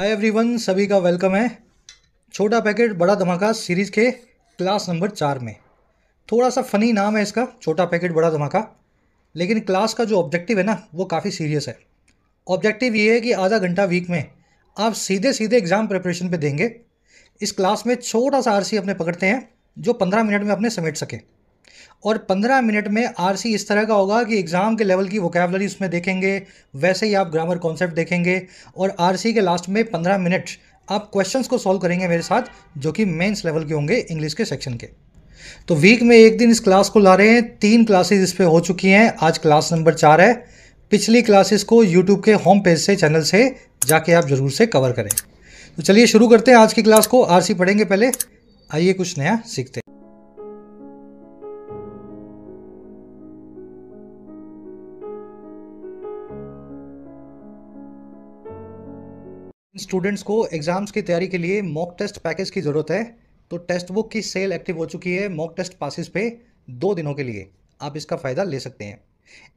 Hi everyone सभी का welcome है छोटा पैकेट बड़ा धमाका सीरीज़ के क्लास नंबर चार में थोड़ा सा फ़नी नाम है इसका छोटा पैकेट बड़ा धमाका लेकिन क्लास का जो ऑब्जेक्टिव है ना वो काफ़ी सीरियस है ऑब्जेक्टिव ये है कि आधा घंटा वीक में आप सीधे सीधे एग्ज़ाम प्रिपरेशन पे देंगे इस क्लास में छोटा सा आरसी अपने पकड़ते हैं जो पंद्रह मिनट में अपने समेट सके और 15 मिनट में आरसी इस तरह का होगा कि एग्ज़ाम के लेवल की वोकेबलरी उसमें देखेंगे वैसे ही आप ग्रामर कॉन्सेप्ट देखेंगे और आरसी के लास्ट में 15 मिनट आप क्वेश्चंस को सॉल्व करेंगे मेरे साथ जो कि मेंस लेवल के होंगे इंग्लिश के सेक्शन के तो वीक में एक दिन इस क्लास को ला रहे हैं तीन क्लासेज इस पर हो चुकी हैं आज क्लास नंबर चार है पिछली क्लासेस को यूट्यूब के होम पेज से चैनल से जाके आप ज़रूर से कवर करें तो चलिए शुरू करते हैं आज की क्लास को आर पढ़ेंगे पहले आइए कुछ नया सीखते हैं स्टूडेंट्स को एग्ज़ाम्स की तैयारी के लिए मॉक टेस्ट पैकेज की ज़रूरत है तो टेस्ट बुक की सेल एक्टिव हो चुकी है मॉक टेस्ट पासिस पे दो दिनों के लिए आप इसका फ़ायदा ले सकते हैं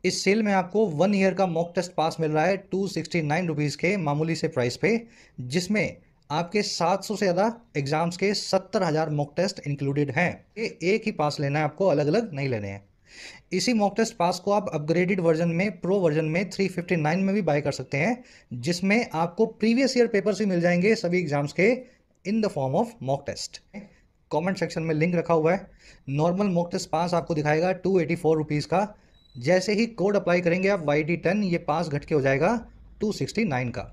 इस सेल में आपको वन ईयर का मॉक टेस्ट पास मिल रहा है टू सिक्सटी नाइन रुपीज़ के मामूली से प्राइस पे जिसमें आपके सात सौ से ज़्यादा एग्ज़ाम्स के सत्तर हज़ार मॉक टेस्ट इंक्लूडेड हैं एक ही पास लेना है आपको अलग अलग नहीं लेने हैं इसी मॉक टेस्ट पास को आप अपग्रेडेड वर्जन में प्रो वर्जन में 359 में भी बाय कर सकते हैं जिसमें आपको प्रीवियस ईयर पेपर्स भी मिल जाएंगे सभी एग्जाम्स के in the form of mock test comment section में लिंक रखा हुआ है नॉर्मल मॉक टेस्ट पास आपको दिखाएगा टू एटी फोर रुपीज़ का जैसे ही कोड अप्लाई करेंगे आप वाई डी टेन ये पास घट के हो जाएगा टू सिक्सटी नाइन का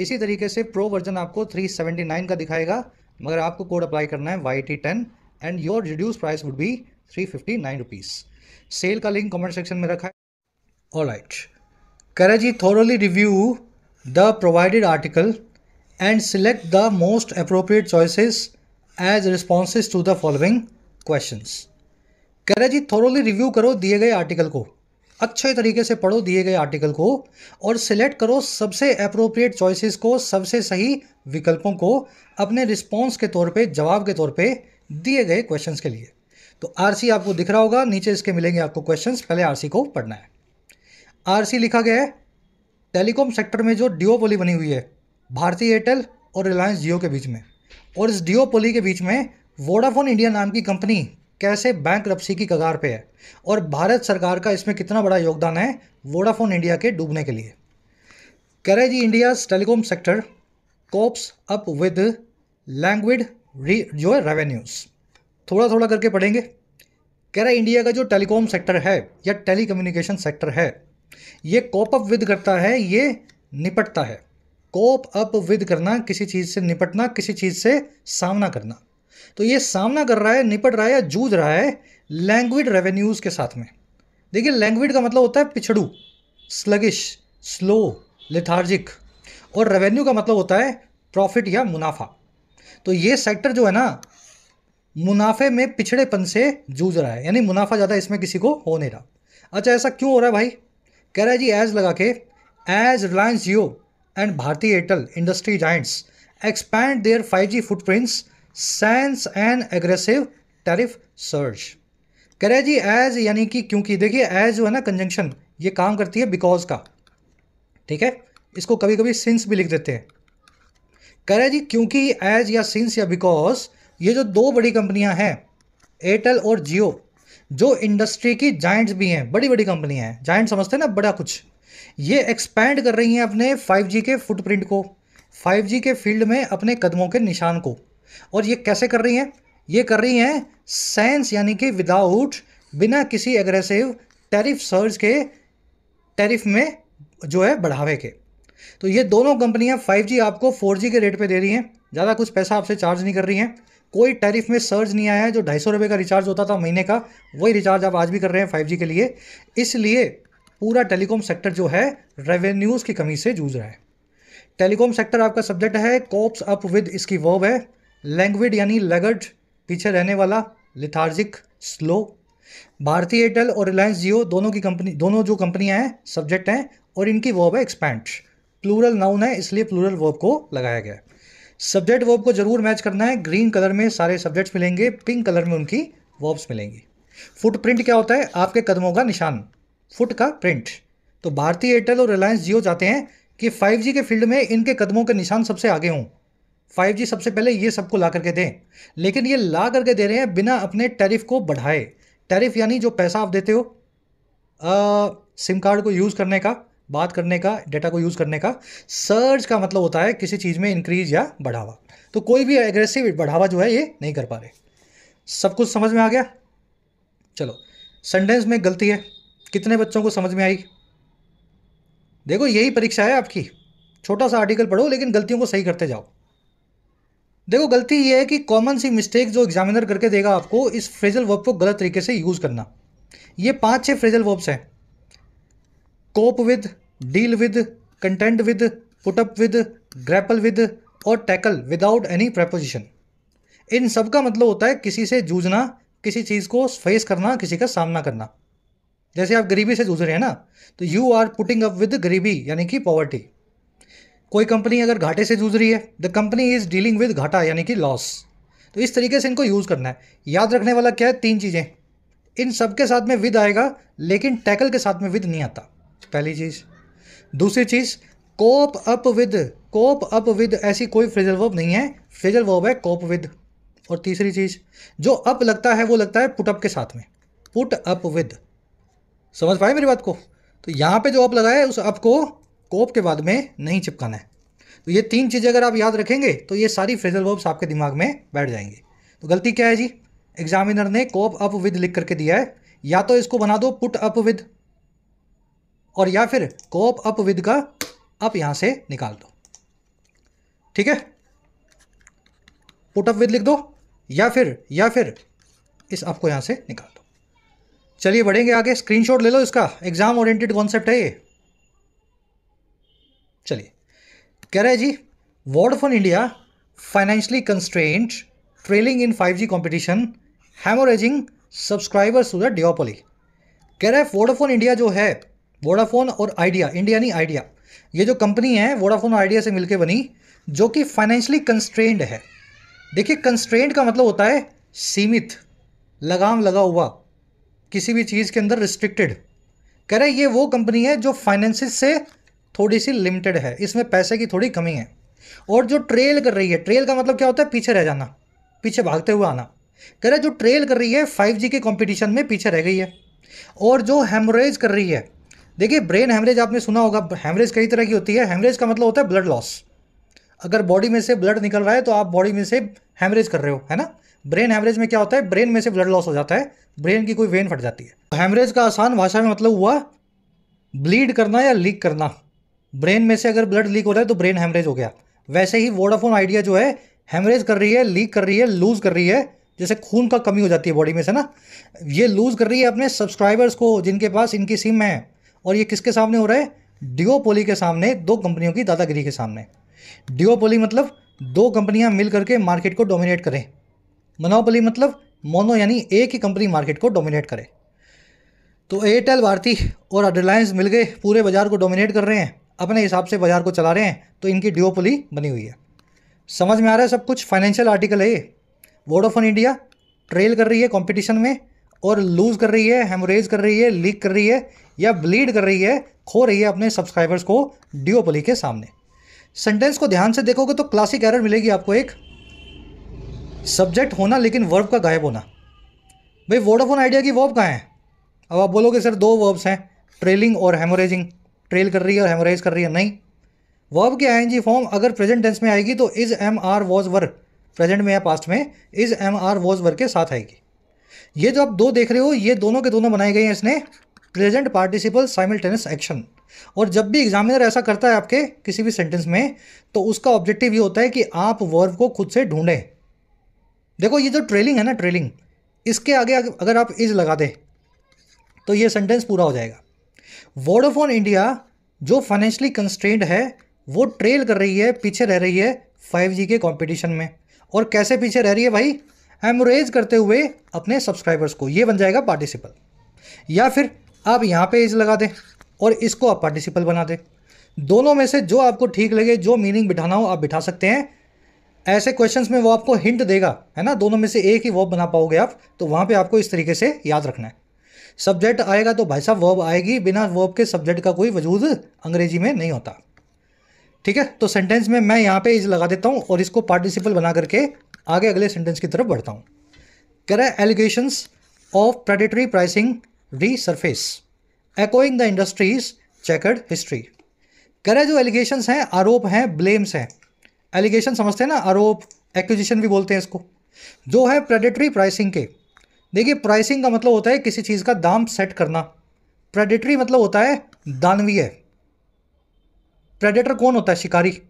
इसी तरीके से प्रो वर्जन आपको थ्री सेवेंटी नाइन का दिखाएगा मगर आपको कोड अप्लाई करना है Y T ten and your reduce price would be three fifty nine rupees sale का लिंक कमेंट सेक्शन में रखा है ऑल राइट जी thoroughly review the provided article and select the most appropriate choices as responses to the following question जी thoroughly review करो दिए गए article को अच्छे तरीके से पढ़ो दिए गए आर्टिकल को और सिलेक्ट करो सबसे अप्रोप्रिएट चॉइसेस को सबसे सही विकल्पों को अपने रिस्पॉन्स के तौर पे जवाब के तौर पे दिए गए क्वेश्चंस के लिए तो आरसी आपको दिख रहा होगा नीचे इसके मिलेंगे आपको क्वेश्चंस पहले आरसी को पढ़ना है आरसी लिखा गया है टेलीकॉम सेक्टर में जो डिओपोली बनी हुई है भारतीय एयरटेल और रिलायंस जियो के बीच में और इस डिओपोली के बीच में वोडाफोन इंडिया नाम की कंपनी कैसे बैंक रपसी की कगार पे है और भारत सरकार का इसमें कितना बड़ा योगदान है वोडाफोन इंडिया के डूबने के लिए करे जी India telecom sector copes up with languid जो है रेवेन्यूज़ थोड़ा थोड़ा करके पढ़ेंगे कह रहा है इंडिया का जो टेलीकॉम सेक्टर है या टेली सेक्टर है ये कॉप अप विद करता है ये निपटता है कॉप अप विद करना किसी चीज़ से निपटना किसी चीज़ से सामना करना तो ये सामना कर रहा है निपट रहा है या जूझ रहा है लैंग्वेज रेवेन्यूज़ के साथ में देखिए लैंग्वेज का मतलब होता है पिछड़ू स्लगिश स्लो लिथार्जिक और रेवेन्यू का मतलब होता है प्रॉफिट या मुनाफा तो ये सेक्टर जो है ना मुनाफे में पिछड़ेपन से जूझ रहा है यानी मुनाफा ज़्यादा इसमें किसी को हो नहीं रहा अच्छा ऐसा क्यों हो रहा है भाई कह रहा है जी एज लगा के as Reliance Jio and Bharti Airtel industry giants expand their five G footprints sans and aggressive tariff surge कह रहे जी एज यानी कि क्योंकि देखिए एज जो है ना कंजंक्शन ये काम करती है बिकॉज का ठीक है इसको कभी कभी सिंस भी लिख देते हैं कह रहे जी क्योंकि एज या सिंस या बिकॉज ये जो दो बड़ी कंपनियां हैं एयरटेल और जियो जो इंडस्ट्री की जाइंट्स भी हैं बड़ी बड़ी कंपनियां हैं जाइंट समझते हैं ना बड़ा कुछ ये एक्सपैंड कर रही हैं अपने 5G के फुटप्रिंट को 5G के फील्ड में अपने कदमों के निशान को और ये कैसे कर रही हैं ये कर रही हैं सेंस यानी कि विदाउट बिना किसी एग्रेसिव टैरिफ सर्ज के टैरिफ में जो है बढ़ावे के तो ये दोनों कंपनियां 5G आपको 4G के रेट पे दे रही हैं ज़्यादा कुछ पैसा आपसे चार्ज नहीं कर रही हैं कोई टैरिफ में सर्ज नहीं आया है जो ढाई सौ रुपये का रिचार्ज होता था महीने का वही रिचार्ज आप आज भी कर रहे हैं फाइव के लिए इसलिए पूरा टेलीकॉम सेक्टर जो है रेवेन्यूज़ की कमी से जूझ रहा है टेलीकॉम सेक्टर आपका सब्जेक्ट है कॉप्स अप विद इसकी वर्ब है लैंग्विड यानी लगड पीछे रहने वाला लिथार्जिक स्लो भारतीय एयरटेल और रिलायंस जियो दोनों की कंपनी दोनों जो कंपनियां हैं सब्जेक्ट हैं और इनकी वर्ब है एक्सपैंड प्लूरल नाउन है इसलिए प्लूरल वर्ब को लगाया गया है सब्जेक्ट वर्ब को जरूर मैच करना है ग्रीन कलर में सारे सब्जेक्ट्स मिलेंगे पिंक कलर में उनकी वर्ब्स मिलेंगी फुटप्रिंट क्या होता है आपके कदमों का निशान फुट का प्रिंट तो भारतीय एयरटेल और रिलायंस जियो चाहते हैं कि 5G के फील्ड में इनके कदमों के निशान सबसे आगे हों 5G सबसे पहले ये सबको ला करके दें लेकिन ये ला करके दे रहे हैं बिना अपने टैरिफ को बढ़ाए टैरिफ यानी जो पैसा आप देते हो सिम कार्ड को यूज़ करने का बात करने का डेटा को यूज़ करने का सर्च का मतलब होता है किसी चीज़ में इंक्रीज या बढ़ावा तो कोई भी एग्रेसिव बढ़ावा जो है ये नहीं कर पा रहे सब कुछ समझ में आ गया चलो सेंटेंस में गलती है कितने बच्चों को समझ में आई देखो यही परीक्षा है आपकी छोटा सा आर्टिकल पढ़ो लेकिन गलतियों को सही करते जाओ देखो गलती ये है कि कॉमन सी मिस्टेक जो एग्जामिनर करके देगा आपको इस फ्रेजल वर्ब को गलत तरीके से यूज़ करना ये पांच छह फ्रेजल वर्ब्स हैं cope with deal with content with put up with grapple with और टैकल विदाउट एनी प्रेपोजिशन इन सब का मतलब होता है किसी से जूझना किसी चीज़ को फेस करना किसी का सामना करना जैसे आप गरीबी से जूझ रहे हैं ना तो you are putting up with गरीबी यानी कि पॉवर्टी कोई कंपनी अगर घाटे से जूझ रही है the company is dealing with घाटा यानी कि लॉस तो इस तरीके से इनको यूज़ करना है याद रखने वाला क्या है तीन चीज़ें इन सब के साथ में विद आएगा लेकिन टैकल के साथ में विद नहीं आता पहली चीज़ दूसरी चीज़ cope up with cope up with ऐसी कोई फ्रेजल वर्ब नहीं है फ्रेजल वर्ब है कोप विद और तीसरी चीज़ जो अप लगता है वो लगता है पुट अप के साथ में पुट अप विद समझ पाए मेरी बात को तो यहां पे जो अप लगा है उस अप को कोप के बाद में नहीं चिपकाना है तो ये तीन चीज़ें अगर आप याद रखेंगे तो ये सारी फ्रेजल वर्ब्स आपके दिमाग में बैठ जाएंगे तो गलती क्या है जी एग्जामिनर ने कोप अप विद लिख करके दिया है या तो इसको बना दो पुट अप विद और या फिर कोप अप विद का आप यहां से निकाल दो ठीक है पुट अप विद लिख दो या फिर या फिर इस आपको यहां से निकाल दो चलिए बढ़ेंगे आगे स्क्रीनशॉट ले लो इसका एग्जाम ओरिएंटेड कॉन्सेप्ट है ये चलिए कह रहा है जी for India financially constraint trailing in 5G competition haemorrhaging subscribers to the duopoly कह रहा है वोडाफोन इंडिया जो है वोडाफोन और आइडिया इंडिया नहीं आइडिया ये जो कंपनी है वोडाफोन आइडिया से मिलकर बनी जो कि फाइनेंशियली कंस्ट्रेंड है देखिए कंस्ट्रेंड का मतलब होता है सीमित लगाम लगा हुआ किसी भी चीज़ के अंदर रिस्ट्रिक्टेड कह रहे ये वो कंपनी है जो फाइनेंसिस से थोड़ी सी लिमिटेड है इसमें पैसे की थोड़ी कमी है और जो ट्रेल कर रही है ट्रेल का मतलब क्या होता है पीछे रह जाना पीछे भागते हुए आना कह रहे जो ट्रेल कर रही है फाइव के कॉम्पिटिशन में पीछे रह गई है और जो हेमरेज कर रही है देखिए ब्रेन हैमरेज आपने सुना होगा हैमरेज कई तरह की होती है हैमरेज का मतलब होता है ब्लड लॉस अगर बॉडी में से ब्लड निकल रहा है तो आप बॉडी में से हैमरेज कर रहे हो है ना ब्रेन हैमरेज में क्या होता है ब्रेन में से ब्लड लॉस हो जाता है ब्रेन की कोई वेन फट जाती है हैमरेज तो का आसान भाषा में मतलब हुआ ब्लीड करना या लीक करना ब्रेन में से अगर ब्लड लीक हो रहा है तो ब्रेन हैमरेज हो गया वैसे ही वोडाफोन आइडिया जो है हैमरेज कर रही है लीक कर रही है लूज़ कर रही है जैसे खून का कमी हो जाती है बॉडी में से ना ये लूज़ कर रही है अपने सब्सक्राइबर्स को जिनके पास इनकी सिम है और ये किसके सामने हो रहा है डिओपोली के सामने दो कंपनियों की दादागिरी के सामने डिओपोली मतलब दो कंपनियां मिल करके मार्केट को डोमिनेट करें मोनोपोली मतलब मोनो यानी एक ही कंपनी मार्केट को डोमिनेट करे तो एयरटेल भारती और रिलायंस मिल गए पूरे बाज़ार को डोमिनेट कर रहे हैं अपने हिसाब से बाज़ार को चला रहे हैं तो इनकी डिओपोली बनी हुई है समझ में आ रहा है सब कुछ फाइनेंशियल आर्टिकल है ये वोडोफोन इंडिया ट्रेल कर रही है कंपटीशन में और लूज़ कर रही है हेमोरेज कर रही है लीक कर रही है या ब्लीड कर रही है खो रही है अपने सब्सक्राइबर्स को डिओपली के सामने सेंटेंस को ध्यान से देखोगे तो क्लासिक एरर मिलेगी आपको एक सब्जेक्ट होना लेकिन वर्ब का गायब होना भाई वोडाफोन आइडिया की वर्ब कहाँ है अब आप बोलोगे सर दो वर्ब्स हैं ट्रेलिंग और हेमोरेजिंग ट्रेल कर रही है और हेमोरेज कर रही है नहीं वर्ब की आई फॉर्म अगर प्रेजेंट टेंस में आएगी तो is am are was were present में या पास्ट में is am are was were के साथ आएगी ये जो आप दो देख रहे हो ये दोनों के दोनों बनाए गए हैं इसने प्रेजेंट पार्टिसिपल साइमल्टेनियस एक्शन और जब भी एग्जामिनर ऐसा करता है आपके किसी भी सेंटेंस में तो उसका ऑब्जेक्टिव ये होता है कि आप वर्ब को खुद से ढूंढें देखो ये जो ट्रेलिंग है ना ट्रेलिंग इसके आगे अगर आप इज लगा दें तो ये सेंटेंस पूरा हो जाएगा ऑन इंडिया जो फाइनेंशियली कंस्ट्रेंड है वो ट्रेल कर रही है पीछे रह रही है फाइव के कॉम्पिटिशन में और कैसे पीछे रह रही है भाई हेमोरेज करते हुए अपने सब्सक्राइबर्स को ये बन जाएगा पार्टिसिपल या फिर आप यहाँ पे इज लगा दें और इसको आप पार्टिसिपल बना दें दोनों में से जो आपको ठीक लगे जो मीनिंग बिठाना हो आप बिठा सकते हैं ऐसे क्वेश्चंस में वो आपको हिंट देगा है ना दोनों में से एक ही वर्ब बना पाओगे आप तो वहाँ पे आपको इस तरीके से याद रखना है सब्जेक्ट आएगा तो भाई साहब वर्ब आएगी बिना वर्ब के सब्जेक्ट का कोई वजूद अंग्रेजी में नहीं होता ठीक है तो सेंटेंस में मैं यहाँ पे इज लगा देता हूँ और इसको पार्टिसिपल बना करके आगे अगले सेंटेंस की तरफ बढ़ता हूँ कह रहा है allegations of predatory pricing resurface echoing the industry's chequered history कह रहे जो एलिगेशंस हैं आरोप हैं ब्लेम्स हैं एलिगेशन समझते हैं ना आरोप एक्विजिशन भी बोलते हैं इसको जो है प्रेडेटरी प्राइसिंग के देखिए प्राइसिंग का मतलब होता है किसी चीज़ का दाम सेट करना प्रेडेटरी मतलब होता है दानवीय प्रेडेटर कौन होता है शिकारी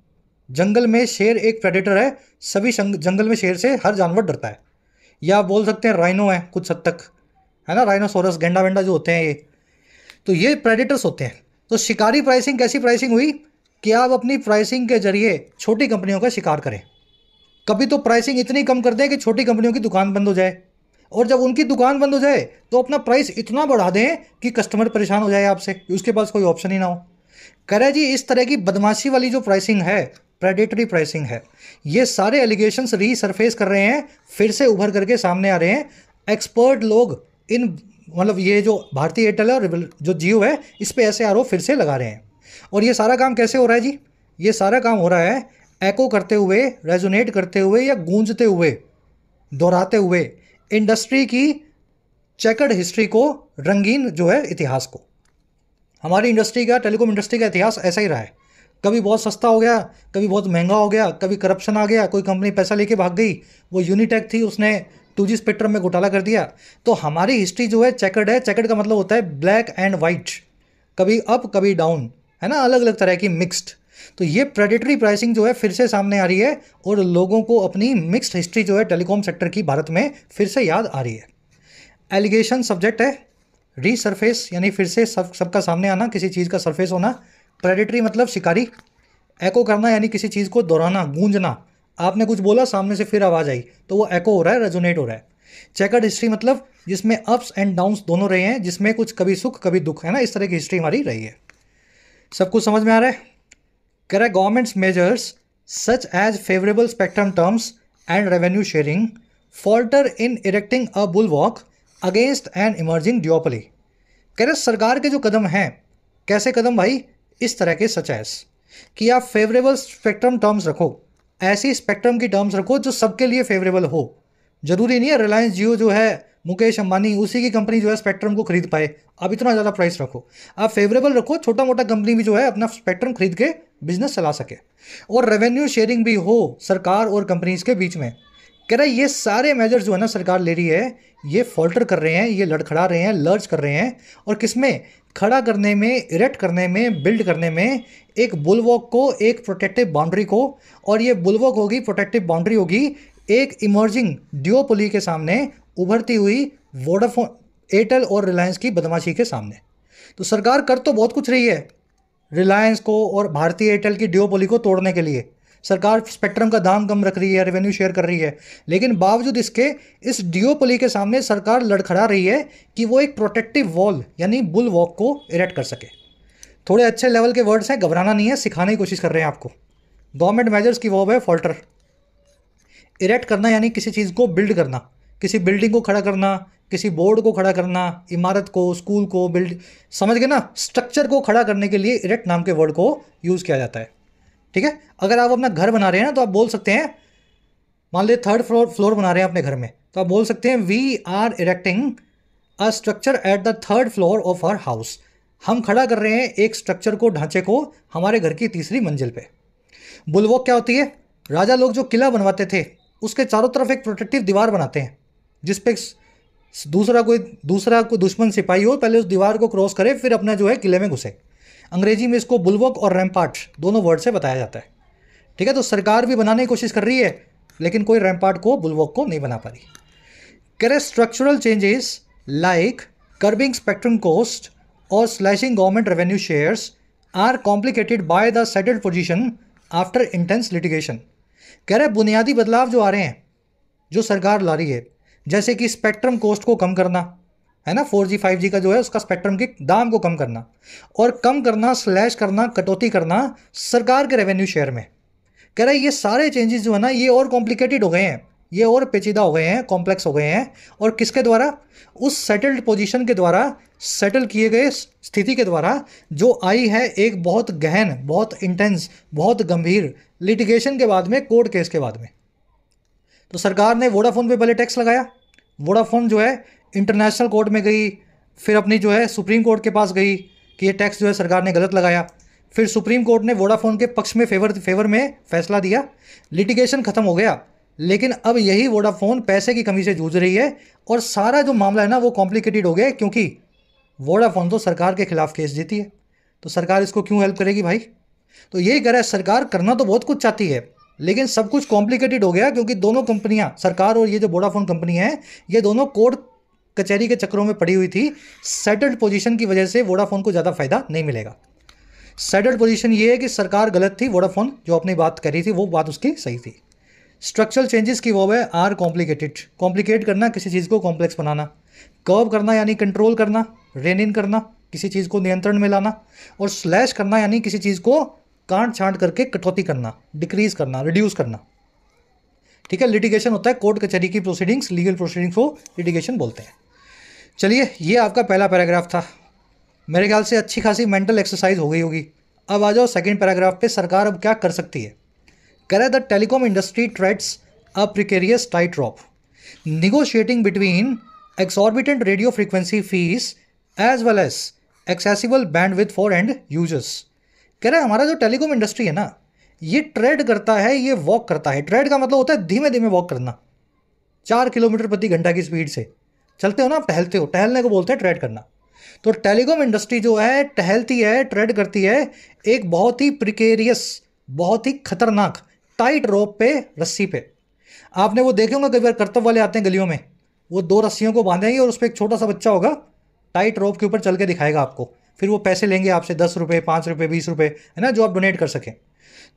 जंगल में शेर एक प्रेडेटर है सभी जंगल में शेर से हर जानवर डरता है या आप बोल सकते हैं राइनो है कुछ हद तक है ना राइनोसोरस गेंडा वेंडा जो होते हैं ये तो ये प्रेडेटर्स होते हैं तो शिकारी प्राइसिंग कैसी प्राइसिंग हुई कि आप अपनी प्राइसिंग के जरिए छोटी कंपनियों का शिकार करें कभी तो प्राइसिंग इतनी कम कर दें कि छोटी कंपनियों की दुकान बंद हो जाए और जब उनकी दुकान बंद हो जाए तो अपना प्राइस इतना बढ़ा दें कि कस्टमर परेशान हो जाए आपसे उसके पास कोई ऑप्शन ही ना हो कह रहे जी इस तरह की बदमाशी वाली जो प्राइसिंग है प्रेडेटरी प्राइसिंग है ये सारे एलिगेशंस रीसरफेस कर रहे हैं फिर से उभर करके सामने आ रहे हैं एक्सपर्ट लोग इन मतलब ये जो भारतीय एयरटेल है और जो जियो है इस पर ऐसे आरोप फिर से लगा रहे हैं और ये सारा काम कैसे हो रहा है जी ये सारा काम हो रहा है एको करते हुए रेजोनेट करते हुए या गूंजते हुए दोहराते हुए इंडस्ट्री की चेकर्ड हिस्ट्री को रंगीन जो है इतिहास को हमारी इंडस्ट्री का टेलीकॉम इंडस्ट्री का इतिहास ऐसा ही रहा है कभी बहुत सस्ता हो गया कभी बहुत महंगा हो गया कभी करप्शन आ गया कोई कंपनी पैसा लेके भाग गई वो यूनिटेक थी उसने टू जी स्पेक्ट्रम में घोटाला कर दिया तो हमारी हिस्ट्री जो है चेकर्ड है चेकर्ड का मतलब होता है ब्लैक एंड वाइट कभी अप कभी डाउन है ना अलग अलग तरह की मिक्स्ड तो ये प्रेडेटरी प्राइसिंग जो है फिर से सामने आ रही है और लोगों को अपनी मिक्स्ड हिस्ट्री जो है टेलीकॉम सेक्टर की भारत में फिर से याद आ रही है एलिगेशन सब्जेक्ट है रीसरफेस यानी फिर से सब सबका सामने आना किसी चीज़ का सरफेस होना प्रेडेटरी मतलब शिकारी एको करना यानी किसी चीज़ को दोहराना गूंजना आपने कुछ बोला सामने से फिर आवाज़ आई तो वो एको हो रहा है रेजोनेट हो रहा है चेकर्ड हिस्ट्री मतलब जिसमें अप्स एंड डाउन्स दोनों रहे हैं जिसमें कुछ कभी सुख कभी दुख है ना इस तरह की हिस्ट्री हमारी रही है सब कुछ समझ में आ रहा है कह रहा है government's measures such as favourable spectrum terms and revenue sharing falter in erecting a bulwark against an emerging duopoly कह रहे सरकार के जो कदम हैं कैसे कदम भाई इस तरह के सच एस कि आप फेवरेबल स्पेक्ट्रम टर्म्स रखो ऐसी स्पेक्ट्रम की टर्म्स रखो जो सबके लिए फेवरेबल हो जरूरी नहीं है रिलायंस जियो जो है मुकेश अंबानी उसी की कंपनी जो है स्पेक्ट्रम को खरीद पाए आप इतना ज़्यादा प्राइस रखो आप फेवरेबल रखो छोटा मोटा कंपनी भी जो है अपना स्पेक्ट्रम खरीद के बिजनेस चला सके और रेवेन्यू शेयरिंग भी हो सरकार और कंपनीज के बीच में कह रहा है ये सारे मेजर जो है ना सरकार ले रही है ये फॉल्टर कर रहे हैं ये लड़खड़ा रहे हैं लर्ज कर रहे हैं और किसमें खड़ा करने में इरेक्ट करने में बिल्ड करने में एक बुलवॉक को एक प्रोटेक्टिव बाउंड्री को और ये बुलवॉक होगी प्रोटेक्टिव बाउंड्री होगी एक इमर्जिंग डिओपोली के सामने उभरती हुई वोडाफोन एयरटेल और रिलायंस की बदमाशी के सामने तो सरकार कर तो बहुत कुछ रही है रिलायंस को और भारतीय एयरटेल की डिओपोली को तोड़ने के लिए सरकार स्पेक्ट्रम का दाम कम रख रही है रेवेन्यू शेयर कर रही है लेकिन बावजूद इसके इस डियोपोली के सामने सरकार लड़खड़ा रही है कि वो एक प्रोटेक्टिव वॉल यानी बुल वॉक को इरेक्ट कर सके थोड़े अच्छे लेवल के वर्ड्स हैं घबराना नहीं है सिखाने की कोशिश कर रहे हैं आपको गवर्नमेंट मेजर्स की वॉब है फॉल्टर इरेक्ट करना यानी किसी चीज़ को बिल्ड करना किसी बिल्डिंग को खड़ा करना किसी बोर्ड को खड़ा करना इमारत को स्कूल को बिल्ड समझ गए ना स्ट्रक्चर को खड़ा करने के लिए इरेक्ट नाम के वर्ड को यूज़ किया जाता है ठीक है अगर आप अपना घर बना रहे हैं ना तो आप बोल सकते हैं मान लीजिए थर्ड फ्लोर फ्लोर बना रहे हैं अपने घर में तो आप बोल सकते हैं we are erecting a structure at the third floor of our house हम खड़ा कर रहे हैं एक स्ट्रक्चर को ढांचे को हमारे घर की तीसरी मंजिल पे बुलवॉक क्या होती है राजा लोग जो किला बनवाते थे उसके चारों तरफ एक प्रोटेक्टिव दीवार बनाते हैं जिस पे दूसरा कोई दूसरा कोई दुश्मन सिपाही हो पहले उस दीवार को क्रॉस करे फिर अपना जो है किले में घुसे अंग्रेजी में इसको बुलवक और रैमपार्ट दोनों वर्ड से बताया जाता है ठीक है तो सरकार भी बनाने की कोशिश कर रही है लेकिन कोई रैमपाट को बुलवक को नहीं बना पा रही करे structural changes like curbing spectrum cost और slashing government revenue shares are complicated by the settled position after intense litigation कह रहे बुनियादी बदलाव जो आ रहे हैं जो सरकार ला रही है जैसे कि स्पेक्ट्रम कोस्ट को कम करना है ना फोर जी फाइव जी का जो है उसका स्पेक्ट्रम के दाम को कम करना और कम करना स्लैश करना कटौती करना सरकार के रेवेन्यू शेयर में कह रहा है ये सारे चेंजेस जो है ना ये और कॉम्प्लिकेटेड हो गए हैं ये और पेचीदा हो गए हैं कॉम्प्लेक्स हो गए हैं और किसके द्वारा उस सेटल्ड पोजीशन के द्वारा सेटल किए गए स्थिति के द्वारा जो आई है एक बहुत गहन बहुत इंटेंस बहुत गंभीर लिटिगेशन के बाद में कोर्ट केस के बाद में तो सरकार ने वोडाफोन पे पहले टैक्स लगाया वोडाफोन जो है इंटरनेशनल कोर्ट में गई फिर अपनी जो है सुप्रीम कोर्ट के पास गई कि ये टैक्स जो है सरकार ने गलत लगाया फिर सुप्रीम कोर्ट ने वोडाफोन के पक्ष में फेवर फेवर में फैसला दिया लिटिगेशन ख़त्म हो गया लेकिन अब यही वोडाफोन पैसे की कमी से जूझ रही है और सारा जो मामला है ना वो कॉम्प्लिकेटेड हो गया क्योंकि वोडाफोन तो सरकार के खिलाफ केस जीती है तो सरकार इसको क्यों हेल्प करेगी भाई तो यही कह रहा है सरकार करना तो बहुत कुछ चाहती है लेकिन सब कुछ कॉम्प्लिकेटेड हो गया क्योंकि दोनों कंपनियां सरकार और ये जो वोडाफोन कंपनी है ये दोनों कोर्ट कचहरी के चक्रों में पड़ी हुई थी सेटल्ड पोजीशन की वजह से वोडाफोन को ज़्यादा फायदा नहीं मिलेगा सेटल्ड पोजीशन ये है कि सरकार गलत थी वोडाफोन जो अपनी बात कर रही थी वो बात उसकी सही थी स्ट्रक्चरल चेंजेस की वो है आर कॉम्प्लिकेटेड कॉम्प्लिकेट करना किसी चीज़ को कॉम्प्लेक्स बनाना कर्व करना यानी कंट्रोल करना रेन इन करना किसी चीज़ को नियंत्रण में लाना और स्लैश करना यानी किसी चीज़ को काट छांट करके कटौती करना डिक्रीज करना रिड्यूस करना ठीक है लिटिगेशन होता है कोर्ट कचहरी की प्रोसीडिंग्स लीगल प्रोसीडिंग्स को लिटिगेशन बोलते हैं चलिए ये आपका पहला पैराग्राफ था मेरे ख्याल से अच्छी खासी मेंटल एक्सरसाइज हो गई होगी अब आ जाओ सेकेंड पैराग्राफ पे सरकार अब क्या कर सकती है करे the telecom industry treads a precarious tightrope negotiating between exorbitant radio frequency fees as well as accessible band bandwidth for end users कह रहे हमारा जो टेलीकॉम इंडस्ट्री है ना ये ट्रेड करता है ये वॉक करता है ट्रेड का मतलब होता है धीमे धीमे वॉक करना चार किलोमीटर प्रति घंटा की स्पीड से चलते हो ना आप टहलते हो टहलने को बोलते हैं ट्रेड करना तो टेलीकॉम इंडस्ट्री जो है टहलती है ट्रेड करती है एक बहुत ही प्रिकेरियस बहुत ही खतरनाक टाइट रोप पे रस्सी पे आपने वो देखे होंगे कई बार कर्तव्य वाले आते हैं गलियों में वो दो रस्सियों को बांधेंगे और उस पर एक छोटा सा बच्चा होगा टाइट रोप के ऊपर चल के दिखाएगा आपको फिर वो पैसे लेंगे आपसे दस रुपये पाँच रुपये बीस रुपये है ना जो आप डोनेट कर सकें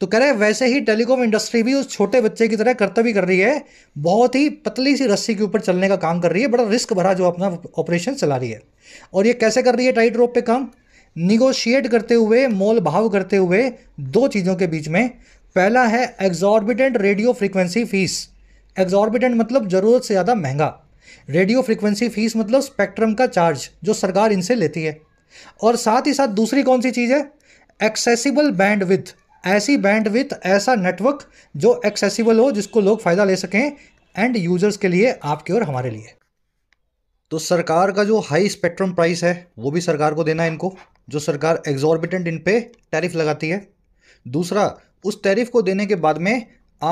तो कह रहे हैं वैसे ही टेलीकॉम इंडस्ट्री भी उस छोटे बच्चे की तरह कर्तव्य कर रही है बहुत ही पतली सी रस्सी के ऊपर चलने का काम कर रही है बड़ा रिस्क भरा जो अपना ऑपरेशन चला रही है और ये कैसे कर रही है टाइट रोप पे काम निगोशिएट करते हुए मोल भाव करते हुए दो चीज़ों के बीच में पहला है exorbitant radio frequency fee exorbitant मतलब ज़रूरत से ज़्यादा महंगा रेडियो फ्रिक्वेंसी फीस मतलब स्पेक्ट्रम का चार्ज जो सरकार इनसे लेती है और साथ ही साथ दूसरी कौन सी चीज़ है एक्सेसिबल बैंड विथ ऐसी बैंडविथ ऐसा नेटवर्क जो एक्सेसिबल हो जिसको लोग फ़ायदा ले सकें एंड यूज़र्स के लिए आपके और हमारे लिए तो सरकार का जो हाई स्पेक्ट्रम प्राइस है वो भी सरकार को देना है इनको जो सरकार एग्जॉर्बिटेंट इन पे टैरिफ लगाती है दूसरा उस टैरिफ को देने के बाद में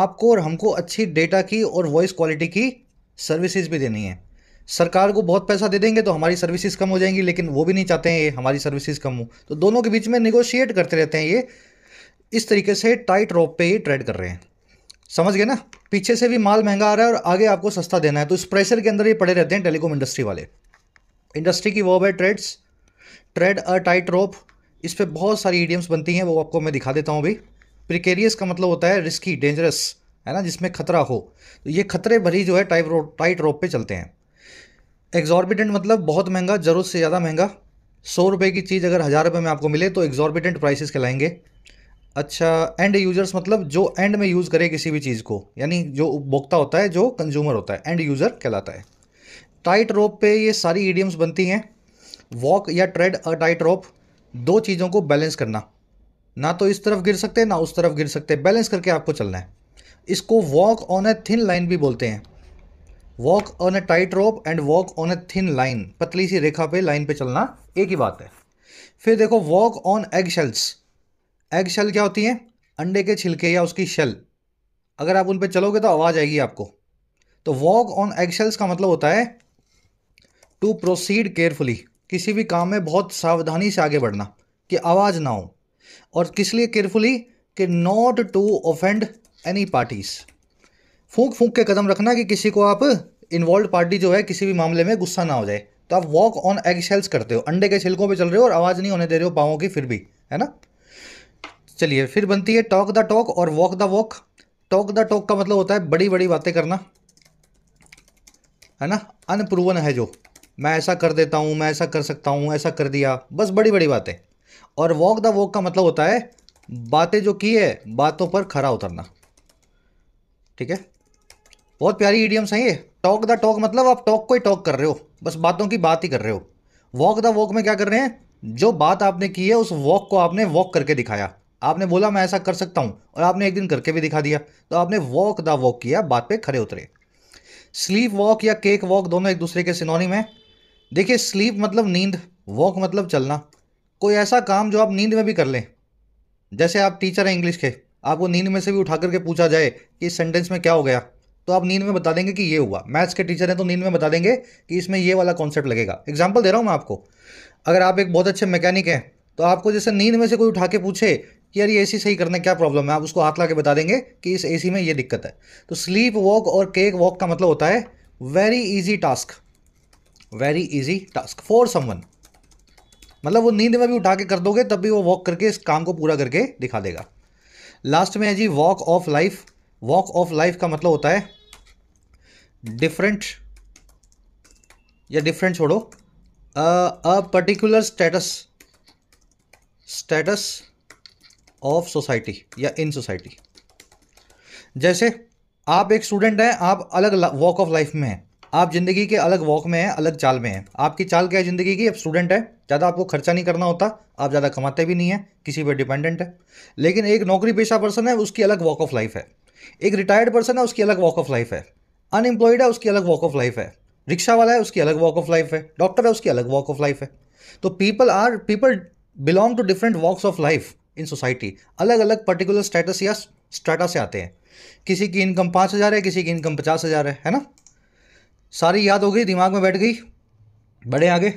आपको और हमको अच्छी डेटा की और वॉइस क्वालिटी की सर्विसेज भी देनी है सरकार को बहुत पैसा दे देंगे तो हमारी सर्विसेज कम हो जाएंगी लेकिन वो भी नहीं चाहते हैं ये हमारी सर्विसेज कम हो तो दोनों के बीच में निगोशिएट करते रहते हैं ये इस तरीके से टाइट रोप पे ही ट्रेड कर रहे हैं समझ गए ना पीछे से भी माल महंगा आ रहा है और आगे आपको सस्ता देना है तो इस प्रेशर के अंदर ही पड़े रहते हैं टेलीकॉम इंडस्ट्री वाले इंडस्ट्री की वो है treads tread a tight rope इस पर बहुत सारी ईडियम्स बनती हैं वो आपको मैं दिखा देता हूँ अभी प्रिकेरियस का मतलब होता है रिस्की डेंजरस है ना जिसमें खतरा हो तो ये खतरे भरी जो है टाइप रो टाइट रोप पे चलते हैं एग्जॉर्बिटेंट मतलब बहुत महंगा ज़रूरत से ज़्यादा महंगा सौ रुपये की चीज़ अगर हज़ार रुपये में आपको मिले तो एग्जॉर्बिटेंट प्राइसेस कहलाएंगे अच्छा एंड यूजर्स मतलब जो एंड में यूज़ करे किसी भी चीज़ को यानी जो उपभोक्ता होता है जो कंज्यूमर होता है एंड यूज़र कहलाता है टाइट रोप पे ये सारी ईडियम्स बनती हैं वॉक या ट्रेड अ टाइट रोप दो चीज़ों को बैलेंस करना ना तो इस तरफ गिर सकते ना उस तरफ गिर सकते बैलेंस करके आपको चलना है इसको walk on a thin line भी बोलते हैं walk on a tight rope and walk on a thin line पतली सी रेखा पे लाइन पे चलना एक ही बात है फिर देखो walk on eggshells eggshell क्या होती है अंडे के छिलके या उसकी शेल अगर आप उन पर चलोगे तो आवाज़ आएगी आपको तो वॉक ऑन एग शेल्स का मतलब होता है टू प्रोसीड केयरफुली किसी भी काम में बहुत सावधानी से आगे बढ़ना कि आवाज़ ना हो और किस लिए केयरफुली कि not to offend any parties फूक फूक के कदम रखना कि किसी को आप इन्वॉल्व पार्टी जो है किसी भी मामले में गुस्सा ना हो जाए तो आप वॉक ऑन एग शेल्स करते हो अंडे के छिलकों पे चल रहे हो और आवाज़ नहीं होने दे रहे हो पाओ की फिर भी है ना चलिए फिर बनती है टॉक द टॉक और walk the walk talk the talk का मतलब होता है बड़ी बड़ी बातें करना है ना अनप्रूवन है जो मैं ऐसा कर देता हूँ मैं ऐसा कर सकता हूँ ऐसा कर दिया बस बड़ी बड़ी बातें और वॉक द वॉक का मतलब होता है बातें जो की है बातों पर खरा उतरना ठीक है बहुत प्यारी ईडियम्स हैं ये टॉक द टॉक मतलब आप टॉक को ही टॉक कर रहे हो बस बातों की बात ही कर रहे हो वॉक द वॉक में क्या कर रहे हैं जो बात आपने की है उस वॉक को आपने वॉक करके दिखाया आपने बोला मैं ऐसा कर सकता हूँ और आपने एक दिन करके भी दिखा दिया तो आपने वॉक द वॉक किया बात पे खड़े उतरे स्लीप वॉक या केक वॉक दोनों एक दूसरे के सिनोनिम में देखिए स्लीप मतलब नींद वॉक मतलब चलना कोई ऐसा काम जो आप नींद में भी कर लें जैसे आप टीचर हैं इंग्लिश के आपको नींद में से भी उठा करके पूछा जाए कि इस सेंटेंस में क्या हो गया तो आप नींद में बता देंगे कि ये हुआ मैथ्स के टीचर हैं तो नींद में बता देंगे कि इसमें ये वाला कॉन्सेप्ट लगेगा एग्जाम्पल दे रहा हूँ मैं आपको अगर आप एक बहुत अच्छे मैकेनिक हैं तो आपको जैसे नींद में से कोई उठा के पूछे कि यार ये एसी सही करने क्या प्रॉब्लम है आप उसको हाथ ला के बता देंगे कि इस एसी में ये दिक्कत है तो स्लीप वॉक और केक वॉक का मतलब होता है very easy task very easy task for someone मतलब वो नींद में भी उठा के कर दोगे तब भी वो वॉक करके इस काम को पूरा करके दिखा देगा लास्ट में है जी walk of life walk of life का मतलब होता है डिफरेंट या डिफरेंट छोड़ो a particular status status of society या इन सोसाइटी जैसे आप एक स्टूडेंट हैं आप अलग वॉक ऑफ लाइफ में हैं आप ज़िंदगी के अलग वॉक में हैं अलग चाल में हैं आपकी चाल क्या है ज़िंदगी की आप स्टूडेंट हैं ज़्यादा आपको खर्चा नहीं करना होता आप ज़्यादा कमाते भी नहीं हैं किसी पर डिपेंडेंट है लेकिन एक नौकरी पेशा पर्सन है उसकी अलग वॉक ऑफ लाइफ है एक रिटायर्ड पर्सन है उसकी अलग वॉक ऑफ लाइफ है अनएम्प्लॉयड है उसकी अलग वॉक ऑफ लाइफ है रिक्शा वाला है उसकी अलग वॉक ऑफ लाइफ है डॉक्टर है उसकी अलग वॉक ऑफ लाइफ है तो people are people belong to different walks of life in society अलग अलग पर्टिकुलर स्टेटस या स्टाटा से आते हैं किसी की इनकम पाँच हज़ार है किसी की इनकम पचास हज़ार है है ना सारी याद हो गई दिमाग में बैठ गई बढ़े आगे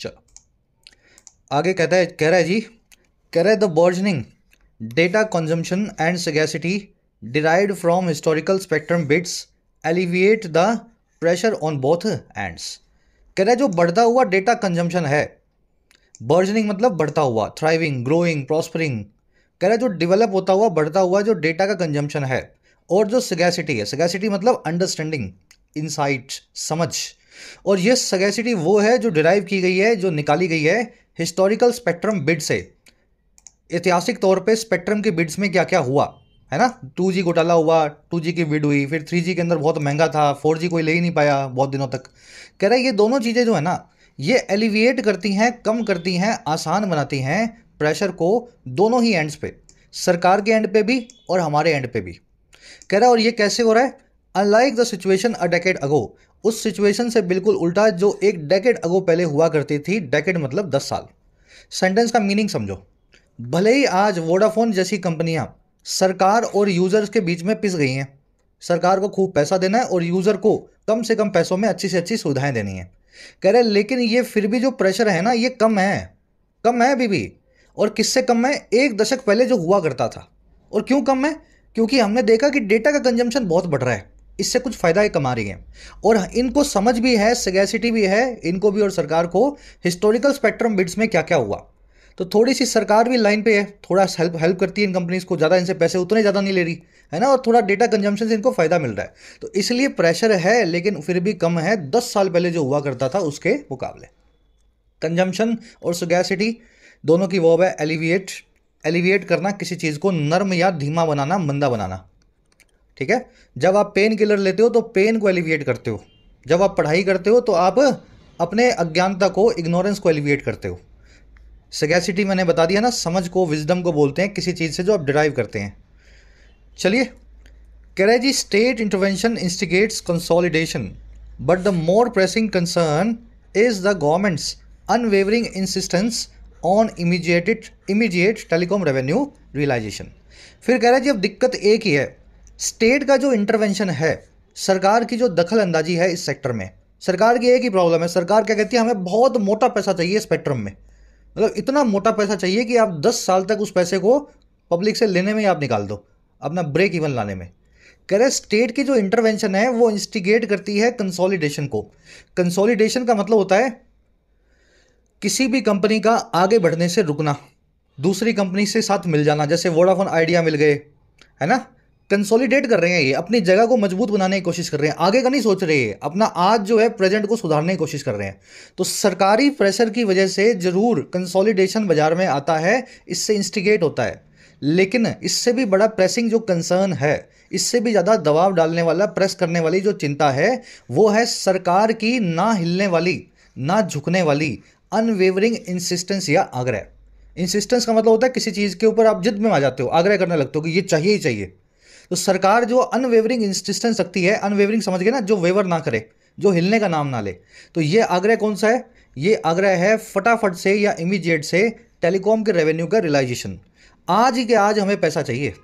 चलो आगे कहता है कह रहा है जी कह रहा है the burgeoning data consumption and sagacity derived from historical spectrum bids alleviate the pressure on both ends कह रहा है जो बढ़ता हुआ डेटा कंजम्पशन है बर्जनिंग मतलब बढ़ता हुआ थ्राइविंग ग्रोइंग प्रॉस्परिंग कह रहे जो डेवलप होता हुआ बढ़ता हुआ जो डेटा का कंजम्पशन है और जो सगैसिटी है सगैसिटी मतलब अंडरस्टैंडिंग इंसाइट समझ और ये सगैसिटी वो है जो डिराइव की गई है जो निकाली गई है हिस्टोरिकल स्पेक्ट्रम बिड से ऐतिहासिक तौर पे स्पेक्ट्रम के बिड्स में क्या क्या हुआ है ना टू जी घोटाला हुआ टू जी की बिड हुई फिर थ्री जी के अंदर बहुत महंगा था फोर जी कोई ले ही नहीं पाया बहुत दिनों तक कह रहा है ये दोनों चीज़ें जो है ना ये एलिविएट करती हैं कम करती हैं आसान बनाती हैं प्रेशर को दोनों ही एंड्स पे सरकार के एंड पे भी और हमारे एंड पे भी कह रहा है और ये कैसे हो रहा है unlike the situation a decade ago उस सिचुएशन से बिल्कुल उल्टा जो एक डेकेड अगो पहले हुआ करती थी डेकेड मतलब दस साल सेंटेंस का मीनिंग समझो भले ही आज वोडाफोन जैसी कंपनियां सरकार और यूजर्स के बीच में पिस गई हैं सरकार को खूब पैसा देना है और यूज़र को कम से कम पैसों में अच्छी से अच्छी सुविधाएं देनी है कह रहे लेकिन ये फिर भी जो प्रेशर है ना ये कम है कम है अभी भी और किससे कम है एक दशक पहले जो हुआ करता था और क्यों कम है क्योंकि हमने देखा कि डेटा का कंजम्पशन बहुत बढ़ रहा है इससे कुछ फ़ायदा कमा रही है और इनको समझ भी है सगैसिटी भी है इनको भी और सरकार को हिस्टोरिकल स्पेक्ट्रम बिड्स में क्या क्या हुआ तो थोड़ी सी सरकार भी लाइन पे है थोड़ा हेल्प हेल्प करती है इन कंपनीज़ को ज़्यादा इनसे पैसे उतने ज़्यादा नहीं ले रही है ना और थोड़ा डेटा कंजम्पशन से इनको फ़ायदा मिल रहा है तो इसलिए प्रेशर है लेकिन फिर भी कम है दस साल पहले जो हुआ करता था उसके मुकाबले कंजम्पशन और सुगैसिटी दोनों की वॉब है एलिविएट एलिविएट करना किसी चीज़ को नर्म या धीमा बनाना मंदा बनाना ठीक है जब आप पेन किलर लेते हो तो पेन को एलिविएट करते हो जब आप पढ़ाई करते हो तो आप अपने अज्ञानता को इग्नोरेंस को एलिविएट करते हो सगैसिटी मैंने बता दिया ना समझ को विजडम को बोलते हैं किसी चीज़ से जो आप डिराइव करते हैं चलिए कह रहे जी state intervention instigates consolidation but the more pressing concern is the government's unwavering insistence on immediated immediate telecom revenue realisation फिर कह रहे जी अब दिक्कत एक ही है स्टेट का जो इंटरवेंशन है सरकार की जो दखल अंदाजी है इस सेक्टर में सरकार की एक ही प्रॉब्लम है सरकार क्या कहती है हमें बहुत मोटा पैसा चाहिए स्पेक्ट्रम में मतलब इतना मोटा पैसा चाहिए कि आप 10 साल तक उस पैसे को पब्लिक से लेने में ही आप निकाल दो अपना ब्रेक इवन लाने में कह रहे स्टेट की जो इंटरवेंशन है वो इंस्टिगेट करती है कंसोलिडेशन को कंसोलिडेशन का मतलब होता है किसी भी कंपनी का आगे बढ़ने से रुकना दूसरी कंपनी से साथ मिल जाना जैसे वोडाफोन आइडिया मिल गए है ना कंसोलिडेट कर रहे हैं ये अपनी जगह को मजबूत बनाने की कोशिश कर रहे हैं आगे का नहीं सोच रहे हैं अपना आज जो है प्रेजेंट को सुधारने की कोशिश कर रहे हैं तो सरकारी प्रेशर की वजह से ज़रूर कंसोलिडेशन बाजार में आता है इससे इंस्टिगेट होता है लेकिन इससे भी बड़ा प्रेसिंग जो कंसर्न है इससे भी ज़्यादा दबाव डालने वाला प्रेस करने वाली जो चिंता है वो है सरकार की ना हिलने वाली ना झुकने वाली अनवेवरिंग इंसिस्टेंस या आग्रह इंसिस्टेंस का मतलब होता है किसी चीज़ के ऊपर आप जिद में आ जाते हो आग्रह करने लगते हो कि ये चाहिए ही चाहिए तो सरकार जो अनवेवरिंग इंसिस्टेंस रखती है अनवेवरिंग समझ गए ना जो वेवर ना करे जो हिलने का नाम ना ले तो ये आग्रह कौन सा है ये आग्रह है फटाफट से या इमीजिएट से टेलीकॉम के रेवेन्यू का रियलाइजेशन आज ही के आज हमें पैसा चाहिए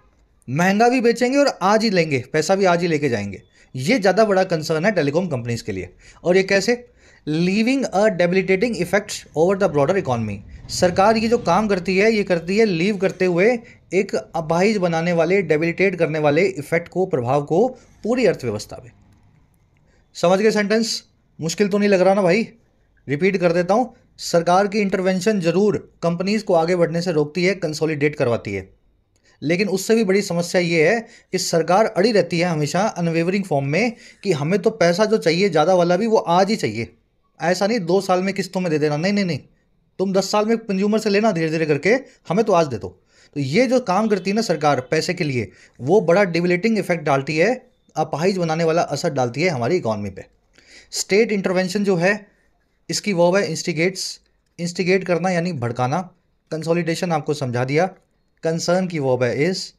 महंगा भी बेचेंगे और आज ही लेंगे पैसा भी आज ही लेके जाएंगे ये ज़्यादा बड़ा कंसर्न है टेलीकॉम कंपनीज के लिए और ये कैसे leaving a debilitating effect over the broader economy सरकार ये जो काम करती है ये करती है लीव करते हुए एक अबाइज बनाने वाले डेबिलिटेट करने वाले इफेक्ट को प्रभाव को पूरी अर्थव्यवस्था में समझ गए सेंटेंस मुश्किल तो नहीं लग रहा ना भाई रिपीट कर देता हूँ सरकार की इंटरवेंशन जरूर कंपनीज को आगे बढ़ने से रोकती है कंसोलिडेट करवाती है लेकिन उससे भी बड़ी समस्या ये है कि सरकार अड़ी रहती है हमेशा अनवेवरिंग फॉर्म में कि हमें तो पैसा जो चाहिए ज़्यादा वाला भी वो आज ही चाहिए ऐसा नहीं दो साल में किस्तों में दे देना नहीं नहीं नहीं तुम दस साल में कंज्यूमर से लेना धीरे धीरे करके हमें तो आज दे दो तो ये जो काम करती है ना सरकार पैसे के लिए वो बड़ा डिबिलेटिंग इफेक्ट डालती है अपाहिज बनाने वाला असर डालती है हमारी इकॉनमी पे स्टेट इंटरवेंशन जो है इसकी वो है इंस्टिगेट्स इंस्टिगेट करना यानी भड़काना कंसोलिडेशन आपको समझा दिया कंसर्न की वो है इस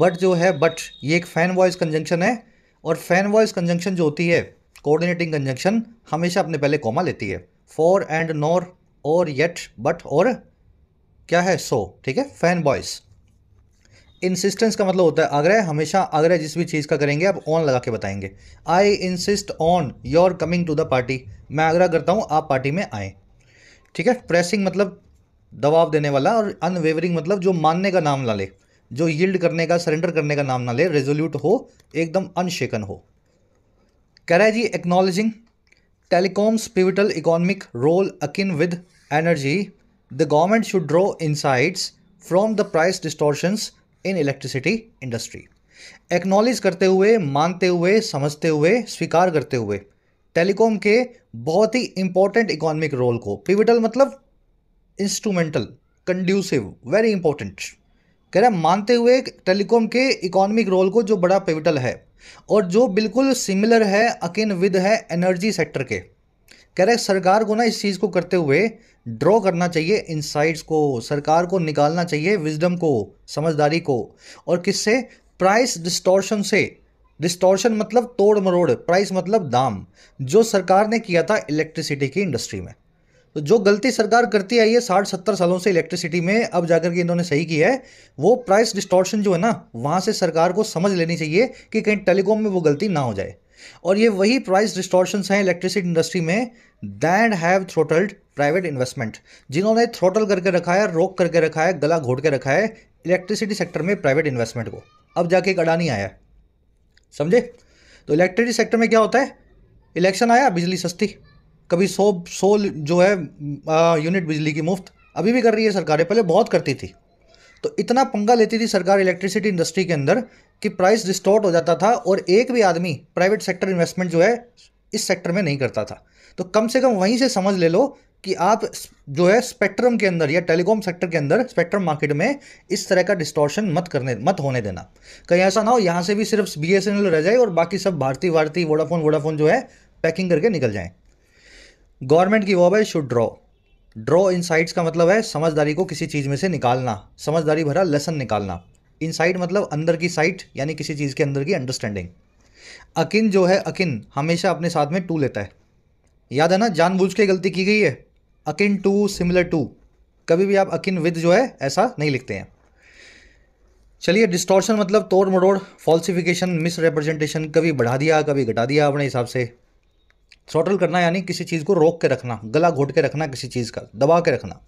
बट जो है बट ये एक फैन वॉइस कंजंक्शन है और फैन वॉइस कंजंक्शन जो होती है कोऑर्डिनेटिंग कंजंक्शन हमेशा अपने पहले कॉमा लेती है फॉर एंड नॉर और येट बट और क्या है सो ठीक है फैन बॉयस इंसिस्टेंस का मतलब होता है आग्रह हमेशा आग्रह जिस भी चीज़ का करेंगे आप ऑन लगा के बताएंगे I insist on your coming to the party मैं आग्रह करता हूँ आप पार्टी में आए ठीक है प्रेसिंग मतलब दबाव देने वाला और अनवेवरिंग मतलब जो मानने का नाम ना ले जो यील्ड करने का सरेंडर करने का नाम ना ले रेजोल्यूट हो एकदम अनशेकन हो कह रहा है जी acknowledging telecom's pivotal economic role akin with energy the government should draw insights from the price distortions in electricity industry acknowledge करते हुए मानते हुए समझते हुए स्वीकार करते हुए टेलीकॉम के बहुत ही इंपॉर्टेंट इकोनॉमिक रोल को पिविटल मतलब इंस्ट्रूमेंटल कंड्यूसिव वेरी इंपॉर्टेंट कह रहे मानते हुए टेलीकॉम के इकोनॉमिक रोल को जो बड़ा पिविटल है और जो बिल्कुल सिमिलर है अकिन विद है एनर्जी सेक्टर के कह रहे सरकार को ना इस चीज़ को करते हुए ड्रॉ करना चाहिए इंसाइट्स को सरकार को निकालना चाहिए विजडम को समझदारी को और किससे प्राइस डिस्टोर्शन से डिस्टॉर्शन मतलब तोड़ मरोड़ प्राइस मतलब दाम जो सरकार ने किया था इलेक्ट्रिसिटी की इंडस्ट्री में तो जो गलती सरकार करती आई है साठ सत्तर सालों से इलेक्ट्रिसिटी में अब जाकर के इन्होंने सही की है वो प्राइस डिस्टोर्शन जो है ना वहाँ से सरकार को समझ लेनी चाहिए कि कहीं टेलीकॉम में वो गलती ना हो जाए और ये वही प्राइस डिस्टॉर्शंस हैं इलेक्ट्रिसिटी इंडस्ट्री में that have throttled private investment जिन्होंने थ्रोटल करके रखा है रोक करके रखा है गला घोट के रखा है इलेक्ट्रिसिटी सेक्टर में प्राइवेट इन्वेस्टमेंट को अब जाके एक अडानी आया समझे तो इलेक्ट्रिसिटी सेक्टर में क्या होता है इलेक्शन आया बिजली सस्ती कभी सौ सौ जो है यूनिट बिजली की मुफ्त अभी भी कर रही है सरकारें पहले बहुत करती थी तो इतना पंगा लेती थी सरकार इलेक्ट्रिसिटी इंडस्ट्री के अंदर कि प्राइस डिस्टॉर्ट हो जाता था और एक भी आदमी प्राइवेट सेक्टर इन्वेस्टमेंट जो है इस सेक्टर में नहीं करता था तो कम से कम वहीं से समझ ले लो कि आप जो है स्पेक्ट्रम के अंदर या टेलीकॉम सेक्टर के अंदर स्पेक्ट्रम मार्केट में इस तरह का डिस्टॉर्शन मत करने मत होने देना कहीं ऐसा ना हो यहाँ से भी सिर्फ बी एस एन एल रह जाए और बाकी सब भारतीय भारतीय वोडाफोन वोडाफोन जो है पैकिंग करके निकल जाएं गवर्नमेंट की वॉब है should draw draw insights का मतलब है समझदारी को किसी चीज़ में से निकालना समझदारी भरा लेसन निकालना इनसाइड मतलब अंदर की साइट यानी किसी चीज़ के अंदर की अंडरस्टैंडिंग अकिन जो है अकिन हमेशा अपने साथ में टू लेता है याद है ना जानबूझ के गलती की गई है अकिन टू सिमिलर टू कभी भी आप अकिन विद जो है ऐसा नहीं लिखते हैं चलिए डिस्टॉर्शन मतलब तोड़ मरोड़ फॉल्सिफिकेशन मिस रिप्रेजेंटेशन कभी बढ़ा दिया कभी घटा दिया अपने हिसाब से थ्रॉटल करना यानी किसी चीज़ को रोक के रखना गला घोट के रखना किसी चीज़ का दबा के रखना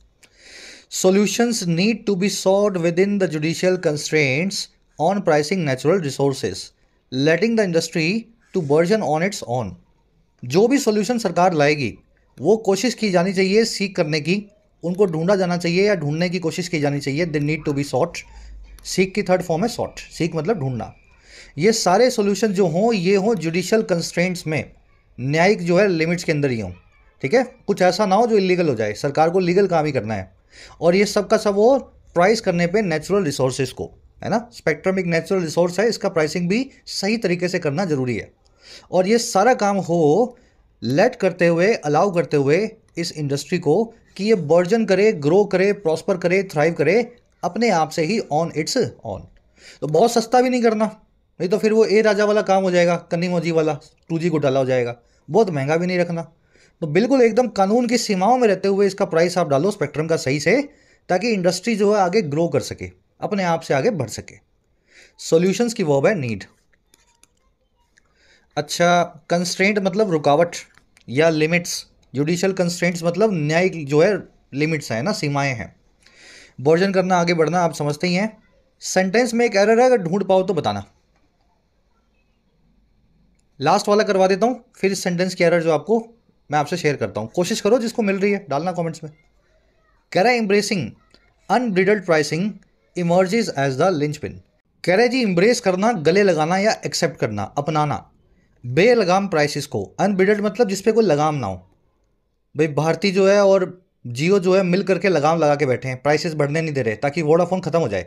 solutions need to be sought within the judicial constraints on pricing natural resources, letting the industry to burgeon on its own. जो भी सोल्यूशन सरकार लाएगी वो कोशिश की जानी चाहिए सीख करने की उनको ढूंढा जाना चाहिए या ढूंढने की कोशिश की जानी चाहिए they need to be sought सीख की थर्ड फॉर्म है सॉट सीख मतलब ढूंढना ये सारे सोल्यूशन जो हों ये हों जुडिशल कंस्ट्रेंट्स में न्यायिक जो है लिमिट्स के अंदर ही हों ठीक है कुछ ऐसा ना हो जो इलीगल हो जाए सरकार को लीगल काम ही करना है और ये सब का सब वो प्राइस करने पे नेचुरल रिसोर्सेज को है ना स्पेक्ट्रम एक नेचुरल रिसोर्स है इसका प्राइसिंग भी सही तरीके से करना ज़रूरी है और ये सारा काम हो लेट करते हुए अलाउ करते हुए इस इंडस्ट्री को कि ये बर्जन करे ग्रो करे प्रॉस्पर करे थ्राइव करे अपने आप से ही ऑन इट्स ऑन तो बहुत सस्ता भी नहीं करना नहीं तो फिर वो ए राजा वाला काम हो जाएगा कन्नी मोजी वाला टू जी घोटाला हो जाएगा बहुत महंगा भी नहीं रखना तो बिल्कुल एकदम कानून की सीमाओं में रहते हुए इसका प्राइस आप डालो स्पेक्ट्रम का सही से ताकि इंडस्ट्री जो है आगे ग्रो कर सके अपने आप से आगे बढ़ सके सॉल्यूशंस की वॉब है नीड अच्छा कंस्ट्रेंट मतलब रुकावट या लिमिट्स जुडिशियल कंस्ट्रेंट्स मतलब न्यायिक जो है लिमिट्स हैं ना सीमाएं हैं वर्जन करना आगे बढ़ना आप समझते ही हैं सेंटेंस में एक एरर है अगर ढूंढ पाओ तो बताना लास्ट वाला करवा देता हूँ फिर इस सेंटेंस की एरर जो आपको मैं आपसे शेयर करता हूँ कोशिश करो जिसको मिल रही है डालना कमेंट्स में कह रहा है embracing unbridled pricing emerges as the linchpin कह रहे जी इम्ब्रेस करना गले लगाना या एक्सेप्ट करना अपनाना बेलगाम प्राइसिस को अनब्रिडल्ड मतलब जिसपे कोई लगाम ना हो भाई भारती जो है और जियो जो है मिल करके लगाम लगा के बैठे हैं प्राइसेस बढ़ने नहीं दे रहे ताकि वोडाफोन ख़त्म हो जाए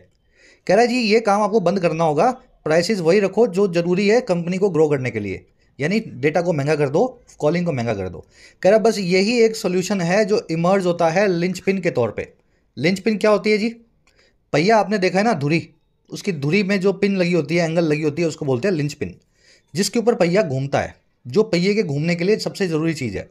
कह रहा है जी ये काम आपको बंद करना होगा प्राइसेस वही रखो जो ज़रूरी है कंपनी को ग्रो करने के लिए यानी डेटा को महंगा कर दो कॉलिंग को महंगा कर दो कह रहा बस यही एक सोल्यूशन है जो इमर्ज होता है लिंच पिन के तौर पर लिंच पिन क्या होती है जी पहिया आपने देखा है ना धुरी उसकी धुरी में जो पिन लगी होती है एंगल लगी होती है उसको बोलते हैं लिंच पिन जिसके ऊपर पहिया घूमता है जो पहिए के घूमने के लिए सबसे ज़रूरी चीज़ है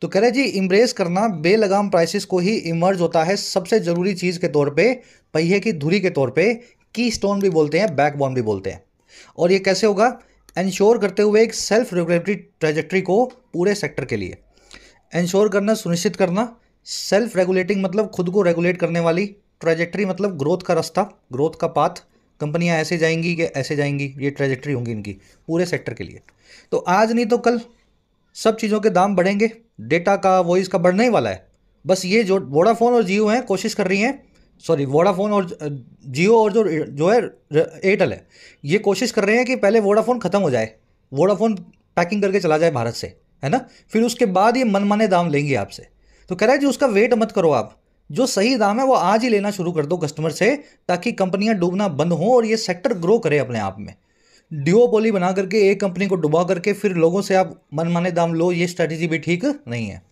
तो कह रहे जी इम्ब्रेस करना बेलगाम प्राइसिस को ही इमर्ज होता है सबसे ज़रूरी चीज़ के तौर पे पहिए की धुरी के तौर पे की स्टोन भी बोलते हैं बैकबोन भी बोलते हैं और ये कैसे होगा इंश्योर करते हुए एक सेल्फ रेगुलेटरी ट्रेजेक्ट्री को पूरे सेक्टर के लिए इंश्योर करना सुनिश्चित करना सेल्फ रेगुलेटिंग मतलब खुद को रेगुलेट करने वाली ट्रेजेक्ट्री मतलब ग्रोथ का रास्ता ग्रोथ का पाथ कंपनियां ऐसे जाएंगी कि ऐसे जाएंगी ये ट्रेजेक्ट्री होंगी इनकी पूरे सेक्टर के लिए तो आज नहीं तो कल सब चीज़ों के दाम बढ़ेंगे डेटा का वॉइस का बढ़ने ही वाला है बस ये जो वोडाफोन और जियो हैं कोशिश कर रही हैं सॉरी वोडाफोन और जियो और जो जो है एयरटेल है ये कोशिश कर रहे हैं कि पहले वोडाफोन ख़त्म हो जाए वोडाफोन पैकिंग करके चला जाए भारत से है ना फिर उसके बाद ये मनमाने दाम लेंगे आपसे तो कह रहे हैं जी उसका वेट मत करो आप जो सही दाम है वो आज ही लेना शुरू कर दो कस्टमर से ताकि कंपनियां डूबना बंद हों और ये सेक्टर ग्रो करे अपने आप में डिओपोली बना करके एक कंपनी को डुबा करके फिर लोगों से आप मनमाने दाम लो ये स्ट्रैटेजी भी ठीक नहीं है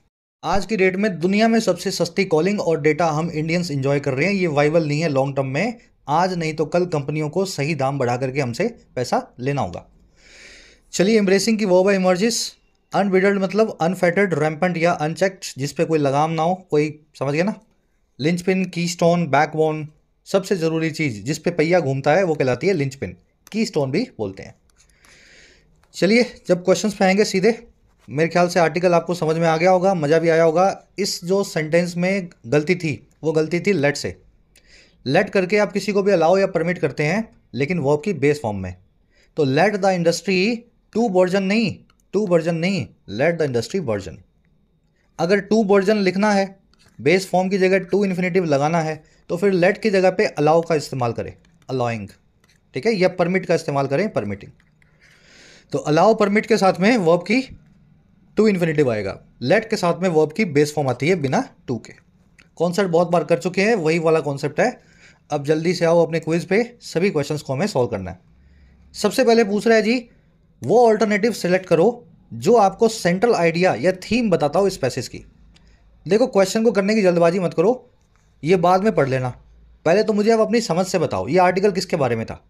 आज की डेट में दुनिया में सबसे सस्ती कॉलिंग और डेटा हम इंडियंस इंजॉय कर रहे हैं ये वाइबल नहीं है लॉन्ग टर्म में आज नहीं तो कल कंपनियों को सही दाम बढ़ा करके हमसे पैसा लेना होगा चलिए एम्ब्रेसिंग की वो बाई इमर्जिस अनबिडल्ड मतलब अनफेटेड रैम्पेंट या अनचेक्ड जिस पे कोई लगाम ना हो कोई समझ गया ना linchpin keystone backbone सबसे ज़रूरी चीज़ जिस पे पहिया घूमता है वो कहलाती है लिंच पिन की स्टोन भी बोलते हैं चलिए जब क्वेश्चंस पे आएंगे सीधे मेरे ख्याल से आर्टिकल आपको समझ में आ गया होगा मज़ा भी आया होगा इस जो सेंटेंस में गलती थी वो गलती थी लेट से लेट करके आप किसी को भी अलाउ या परमिट करते हैं लेकिन वर्ब की बेस फॉर्म में तो let the industry to burgeon नहीं टू वर्जन नहीं लेट द इंडस्ट्री वर्जन अगर टू वर्जन लिखना है बेस फॉर्म की जगह टू इन्फिनेटिव लगाना है तो फिर लेट की जगह पे अलाउ का इस्तेमाल करें अलाउइंग ठीक है या परमिट का इस्तेमाल करें परमिटिंग तो अलाउ परमिट के साथ में वर्ब की टू इन्फिनेटिव आएगा लेट के साथ में वर्ब की बेस फॉर्म आती है बिना टू के कॉन्सेप्ट बहुत बार कर चुके हैं वही वाला कॉन्सेप्ट है अब जल्दी से आओ अपने क्विज पे सभी क्वेश्चन को हमें सॉल्व करना है सबसे पहले पूछ रहे हैं जी वो ऑल्टरनेटिव सेलेक्ट करो जो आपको सेंट्रल आइडिया या थीम बताता हो इस पैसेज की देखो क्वेश्चन को करने की जल्दबाजी मत करो ये बाद में पढ़ लेना पहले तो मुझे आप अपनी समझ से बताओ ये आर्टिकल किसके बारे में था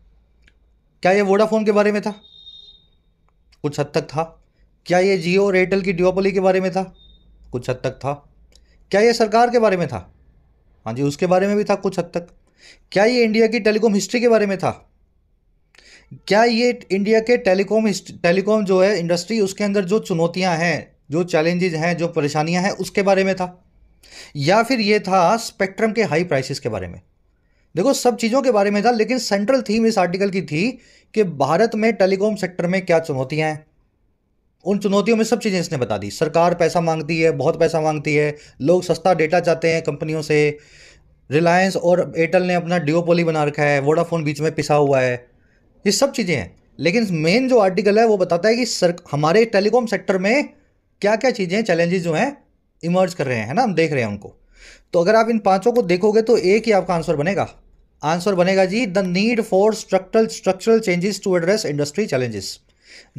क्या ये वोडाफोन के बारे में था कुछ हद तक था क्या ये जियो और एयरटेल की डिओपोली के बारे में था कुछ हद तक था क्या ये सरकार के बारे में था हाँ जी उसके बारे में भी था कुछ हद तक क्या ये इंडिया की टेलीकॉम हिस्ट्री के बारे में था क्या ये इंडिया के टेलीकॉम टेलीकॉम जो है इंडस्ट्री उसके अंदर जो चुनौतियां हैं जो चैलेंजेज हैं जो परेशानियां हैं उसके बारे में था या फिर ये था स्पेक्ट्रम के हाई प्राइसेस के बारे में देखो सब चीज़ों के बारे में था लेकिन सेंट्रल थीम इस आर्टिकल की थी कि भारत में टेलीकॉम सेक्टर में क्या चुनौतियाँ हैं उन चुनौतियों में सब चीज़ें इसने बता दी सरकार पैसा मांगती है बहुत पैसा मांगती है लोग सस्ता डेटा चाहते हैं कंपनियों से रिलायंस और एयरटेल ने अपना डिओपोली बना रखा है वोडाफोन बीच में पिसा हुआ है ये सब चीज़ें हैं लेकिन मेन जो आर्टिकल है वो बताता है कि सर हमारे टेलीकॉम सेक्टर में क्या क्या चीज़ें चैलेंजेस जो हैं इमर्ज कर रहे हैं है ना हम देख रहे हैं उनको तो अगर आप इन पाँचों को देखोगे तो एक ही आपका आंसर बनेगा आंसर बनेगा जी the need for structural structural changes to address industry challenges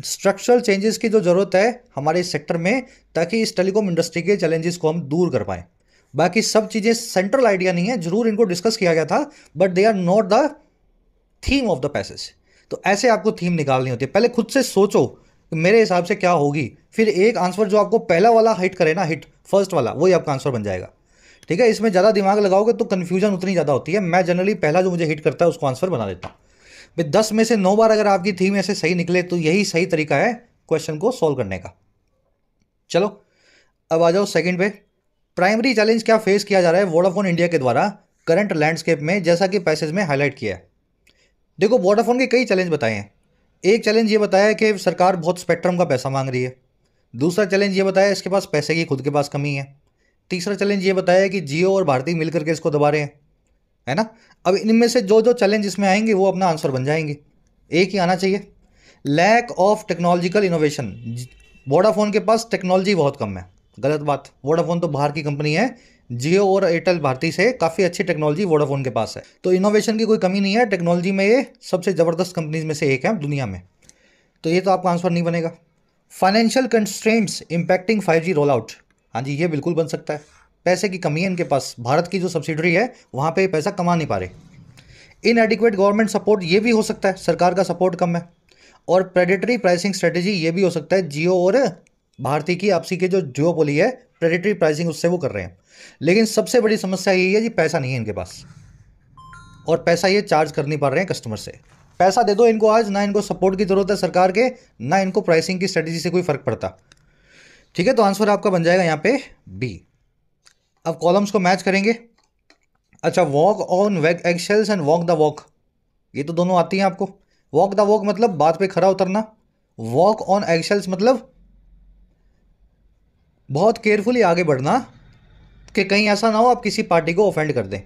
structural changes की जो ज़रूरत है हमारे इस सेक्टर में ताकि इस टेलीकॉम इंडस्ट्री के चैलेंजेस को हम दूर कर पाएँ बाकी सब चीज़ें सेंट्रल आइडिया नहीं है ज़रूर इनको डिस्कस किया गया था but they are not the theme of the passage तो ऐसे आपको थीम निकालनी होती है पहले खुद से सोचो कि मेरे हिसाब से क्या होगी फिर एक आंसर जो आपको पहला वाला हिट करे ना हिट फर्स्ट वाला वही आपका आंसर बन जाएगा ठीक है इसमें ज़्यादा दिमाग लगाओगे तो कन्फ्यूजन उतनी ज़्यादा होती है मैं जनरली पहला जो मुझे हिट करता है उसको आंसर बना देता हूँ भाई दस में से नौ बार अगर आपकी थीम ऐसे सही निकले तो यही सही तरीका है क्वेश्चन को सॉल्व करने का चलो अब आ जाओ सेकंड पे प्राइमरी चैलेंज क्या फेस किया जा रहा है वोडाफोन इंडिया के द्वारा करंट लैंडस्केप में जैसा कि पैसेज में हाईलाइट किया है देखो वोडाफोन के कई चैलेंज बताए हैं एक चैलेंज ये बताया कि सरकार बहुत स्पेक्ट्रम का पैसा मांग रही है दूसरा चैलेंज ये बताया इसके पास पैसे की खुद के पास कमी है तीसरा चैलेंज ये बताया कि जियो और भारती मिलकर के इसको दबा रहे हैं है ना अब इनमें से जो जो चैलेंज इसमें आएंगे वो अपना आंसर बन जाएंगे एक ही आना चाहिए lack of technological innovation Vodafone के पास टेक्नोलॉजी बहुत कम है गलत बात वोडाफोन तो बाहर की कंपनी है जियो और एयरटेल भारती से काफ़ी अच्छी टेक्नोलॉजी वोडाफोन के पास है तो इनोवेशन की कोई कमी नहीं है टेक्नोलॉजी में ये सबसे ज़बरदस्त कंपनीज में से एक है दुनिया में तो ये तो आपका आंसर नहीं बनेगा financial constraints impacting five G rollout हाँ जी ये बिल्कुल बन सकता है पैसे की कमी है इनके पास भारत की जो सब्सिडरी है वहाँ पे पैसा कमा नहीं पा रहे इनएडिक्वेट गवर्नमेंट सपोर्ट ये भी हो सकता है सरकार का सपोर्ट कम है और प्रेडिटरी प्राइसिंग स्ट्रेटेजी ये भी हो सकता है जियो और भारती की आपसी के जो जियो बोली है प्रेडिटरी प्राइसिंग उससे वो कर रहे हैं लेकिन सबसे बड़ी समस्या यही है जी पैसा नहीं है इनके पास और पैसा ये चार्ज कर नहीं पा रहे हैं कस्टमर से पैसा दे दो इनको आज ना इनको सपोर्ट की ज़रूरत है सरकार के ना इनको प्राइसिंग की स्ट्रेटेजी से कोई फ़र्क पड़ता ठीक है तो आंसर आपका बन जाएगा यहाँ पे बी अब कॉलम्स को मैच करेंगे अच्छा walk on eggshells and walk the walk ये तो दोनों आती हैं आपको वॉक द वॉक मतलब बात पे खड़ा उतरना वॉक ऑन एक्सेल्स मतलब बहुत केयरफुली आगे बढ़ना कि कहीं ऐसा ना हो आप किसी पार्टी को ऑफेंड कर दें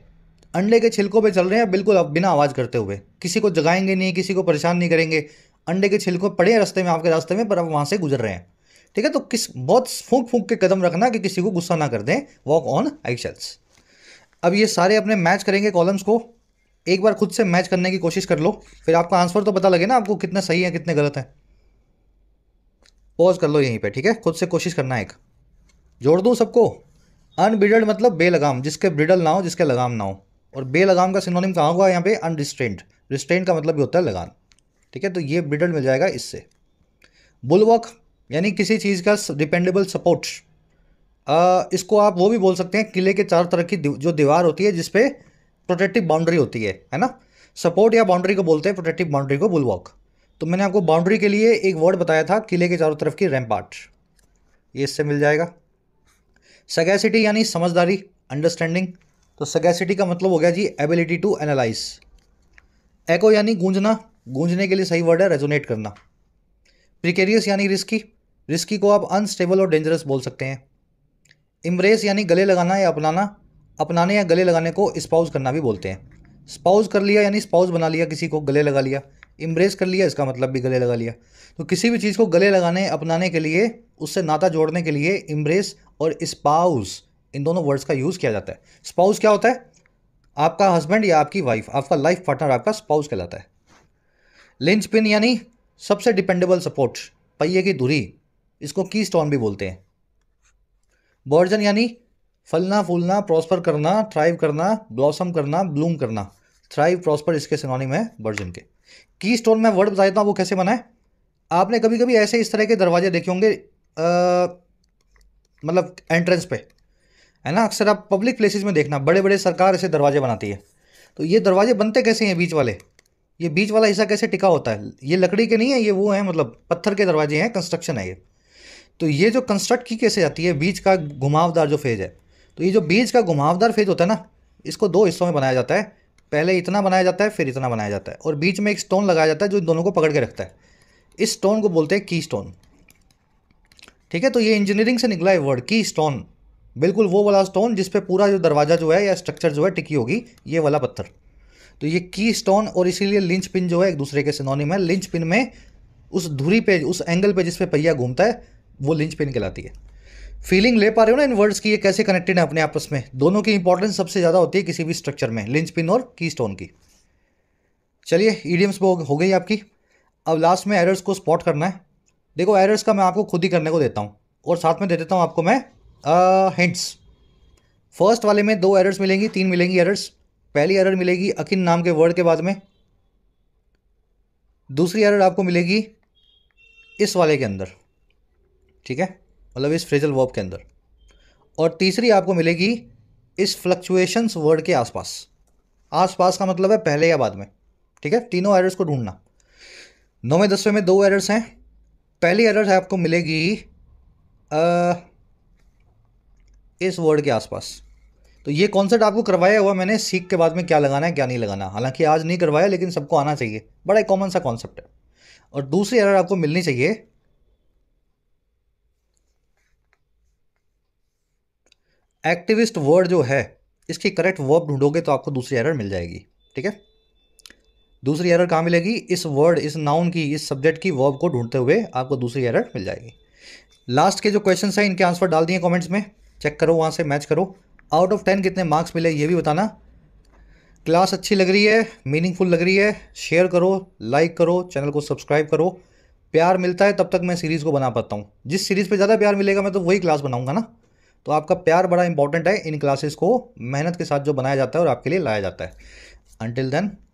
अंडे के छिलकों पे चल रहे हैं बिल्कुल आप बिना आवाज़ करते हुए किसी को जगाएंगे नहीं किसी को परेशान नहीं करेंगे अंडे के छिलकों पड़े हैं रास्ते में आपके रास्ते में पर आप वहाँ से गुजर रहे हैं ठीक है तो किस बहुत फूंक फूंक के कदम रखना कि किसी को गुस्सा ना कर दें वॉक ऑन आइशल्स अब ये सारे अपने मैच करेंगे कॉलम्स को एक बार खुद से मैच करने की कोशिश कर लो फिर आपका आंसर तो पता लगे ना आपको कितने सही है कितने गलत हैं पॉज कर लो यहीं पे ठीक है खुद से कोशिश करना एक जोड़ दूँ सबको अनब्रिडल्ड मतलब बेलगाम जिसके ब्रिडल ना हो जिसके लगाम ना हो और बेलगाम का सिनोनिम कहाँ होगा यहाँ पे अनरिस्ट्रेंड रिस्ट्रेंड का मतलब भी होता है लगान ठीक है तो ये ब्रिडल मिल जाएगा इससे बुलवक यानी किसी चीज़ का डिपेंडेबल सपोर्ट इसको आप वो भी बोल सकते हैं किले के चारों तरफ की जो दीवार होती है जिसपे प्रोटेक्टिव बाउंड्री होती है है ना सपोर्ट या बाउंड्री को बोलते हैं प्रोटेक्टिव बाउंड्री को बुलवॉक तो मैंने आपको बाउंड्री के लिए एक वर्ड बताया था किले के चारों तरफ की पार्ट ये इससे मिल जाएगा सगैसिटी यानी समझदारी अंडरस्टैंडिंग तो सगैसिटी का मतलब हो गया जी एबिलिटी टू एनालाइज एको यानी गूंजना गूंजने के लिए सही वर्ड है रेजोनेट करना प्रिकेरियस यानी रिस्की रिस्की को आप अनस्टेबल और डेंजरस बोल सकते हैं इम्ब्रेस यानी गले लगाना या अपनाना अपनाने या गले लगाने को स्पाउस करना भी बोलते हैं स्पाउज कर लिया यानी स्पाउस बना लिया किसी को गले लगा लिया इम्ब्रेस कर लिया इसका मतलब भी गले लगा लिया तो किसी भी चीज़ को गले लगाने अपनाने के लिए उससे नाता जोड़ने के लिए इम्ब्रेस और स्पाउज इन दोनों वर्ड्स का यूज़ किया जाता है स्पाउस क्या होता है आपका हस्बैंड या आपकी वाइफ आपका लाइफ पार्टनर आपका स्पाउस कहलाता है लिंच पिन यानी सबसे डिपेंडेबल सपोर्ट पहिए की धुरी इसको की स्टोन भी बोलते हैं बर्जन यानी फलना फूलना प्रॉस्पर करना थ्राइव करना ब्लॉसम करना ब्लूम करना थ्राइव प्रॉस्पर इसके सिनोनिम है बर्जन के की स्टोन में वर्ड बता देता हूँ वो कैसे बनाए आपने कभी कभी ऐसे इस तरह के दरवाजे देखे होंगे मतलब एंट्रेंस पे है ना अक्सर आप पब्लिक प्लेसेस में देखना बड़े बड़े सरकार ऐसे दरवाजे बनाती है तो ये दरवाजे बनते कैसे हैं बीच वाले ये बीच वाला हिस्सा कैसे टिका होता है ये लकड़ी के नहीं है ये वो है मतलब पत्थर के दरवाजे हैं कंस्ट्रक्शन है ये तो ये जो कंस्ट्रक्ट की कैसे जाती है बीज का घुमावदार जो फेज है तो ये जो बीज का घुमावदार फेज होता है ना इसको दो हिस्सों में बनाया जाता है पहले इतना बनाया जाता है फिर इतना बनाया जाता है और बीच में एक स्टोन लगाया जाता है जो दोनों को पकड़ के रखता है इस स्टोन को बोलते हैं की स्टोन ठीक है तो ये इंजीनियरिंग से निकला है वर्ड की स्टोन बिल्कुल वो वाला स्टोन जिस पे पूरा जो दरवाज़ा जो है या स्ट्रक्चर जो है टिकी होगी ये वाला पत्थर तो ये की स्टोन और इसीलिए लिंच पिन जो है एक दूसरे के सिनोनिम है लिंच पिन में उस धुरी पे उस एंगल पे जिस पे पहिया घूमता है वो लिंच पिन कहलाती है फीलिंग ले पा रहे हो ना इन वर्ड्स की ये कैसे कनेक्टेड है अपने आपस में दोनों की इंपॉर्टेंस सबसे ज़्यादा होती है किसी भी स्ट्रक्चर में लिंच पिन और की स्टोन की चलिए ईडियम्स हो गई आपकी अब लास्ट में एरर्स को स्पॉट करना है देखो एरर्स का मैं आपको खुद ही करने को देता हूँ और साथ में दे देता हूँ आपको मैं हिंट्स फर्स्ट वाले में दो एरर्स मिलेंगी तीन मिलेंगी एरर्स पहली एरर मिलेगी अकिन नाम के वर्ड के बाद में दूसरी एरर आपको मिलेगी इस वाले के अंदर ठीक है मतलब इस फ्रेजल वर्ब के अंदर और तीसरी आपको मिलेगी इस फ्लक्चुएशंस वर्ड के आसपास आसपास का मतलब है पहले या बाद में ठीक है तीनों एरर्स को ढूंढना नौवें दसवें में दो एरर्स हैं पहली एरर है आपको मिलेगी आ, इस वर्ड के आसपास तो ये कॉन्सेप्ट आपको करवाया हुआ मैंने सीख के बाद में क्या लगाना है क्या नहीं लगाना हालांकि आज नहीं करवाया लेकिन सबको आना चाहिए बड़ा एक कॉमन सा कॉन्सेप्ट है और दूसरी एरर आपको मिलनी चाहिए एक्टिविस्ट वर्ड जो है इसकी करेक्ट वर्ब ढूंढोगे तो आपको दूसरी एरर मिल जाएगी ठीक है दूसरी एरर कहाँ मिलेगी इस वर्ड इस नाउन की इस सब्जेक्ट की वर्ब को ढूंढते हुए आपको दूसरी एरर मिल जाएगी लास्ट के जो क्वेश्चन हैं इनके आंसर डाल दिए कॉमेंट्स में चेक करो वहाँ से मैच करो आउट ऑफ टेन कितने मार्क्स मिले ये भी बताना क्लास अच्छी लग रही है मीनिंगफुल लग रही है शेयर करो लाइक करो चैनल को सब्सक्राइब करो प्यार मिलता है तब तक मैं सीरीज़ को बना पाता हूँ जिस सीरीज़ पे ज़्यादा प्यार मिलेगा मैं तो वही क्लास बनाऊँगा ना तो आपका प्यार बड़ा इंपॉर्टेंट है इन क्लासेस को मेहनत के साथ जो बनाया जाता है और आपके लिए लाया जाता है अंटिल देन